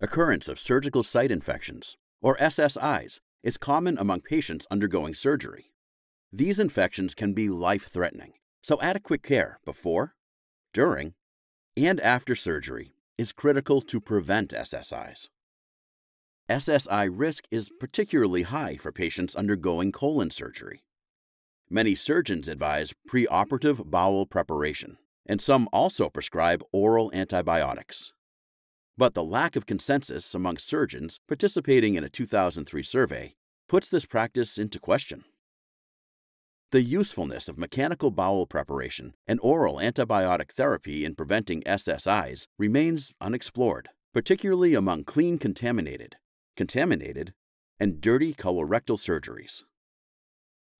Occurrence of surgical site infections, or SSIs, is common among patients undergoing surgery. These infections can be life threatening, so adequate care before, during, and after surgery is critical to prevent SSIs. SSI risk is particularly high for patients undergoing colon surgery. Many surgeons advise preoperative bowel preparation, and some also prescribe oral antibiotics. But the lack of consensus among surgeons participating in a 2003 survey puts this practice into question. The usefulness of mechanical bowel preparation and oral antibiotic therapy in preventing SSIs remains unexplored, particularly among clean contaminated, contaminated, and dirty colorectal surgeries.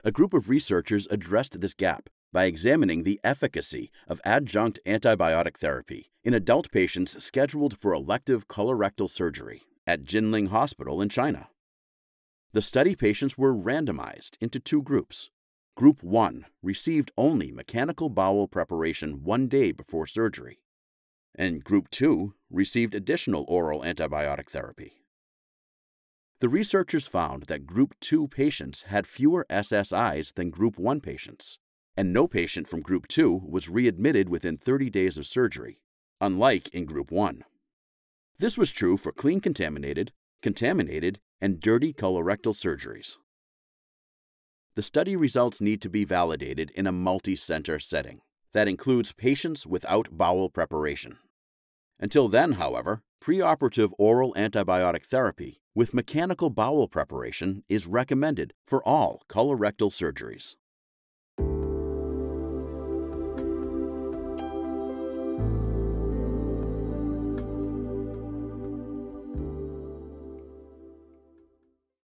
A group of researchers addressed this gap by examining the efficacy of adjunct antibiotic therapy in adult patients scheduled for elective colorectal surgery at Jinling Hospital in China. The study patients were randomized into two groups. Group 1 received only mechanical bowel preparation one day before surgery, and Group 2 received additional oral antibiotic therapy. The researchers found that Group 2 patients had fewer SSIs than Group 1 patients, and no patient from Group 2 was readmitted within 30 days of surgery, unlike in Group 1. This was true for clean contaminated, contaminated, and dirty colorectal surgeries. The study results need to be validated in a multi center setting that includes patients without bowel preparation. Until then, however, preoperative oral antibiotic therapy with mechanical bowel preparation is recommended for all colorectal surgeries.